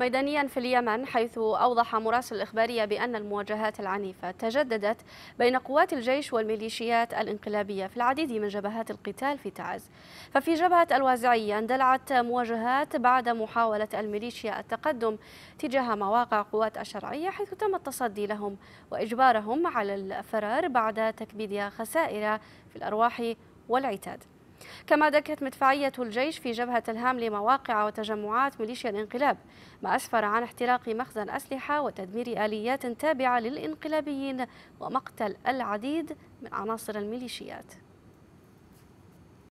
ميدانيا في اليمن حيث أوضح مراسل الإخبارية بأن المواجهات العنيفة تجددت بين قوات الجيش والميليشيات الانقلابية في العديد من جبهات القتال في تعز ففي جبهة الوازعية اندلعت مواجهات بعد محاولة الميليشيا التقدم تجاه مواقع قوات الشرعية حيث تم التصدي لهم وإجبارهم على الفرار بعد تكبيد خسائر في الأرواح والعتاد كما دكت مدفعية الجيش في جبهة الهام لمواقع وتجمعات ميليشيا الانقلاب ما أسفر عن احتراق مخزن أسلحة وتدمير آليات تابعة للإنقلابيين ومقتل العديد من عناصر الميليشيات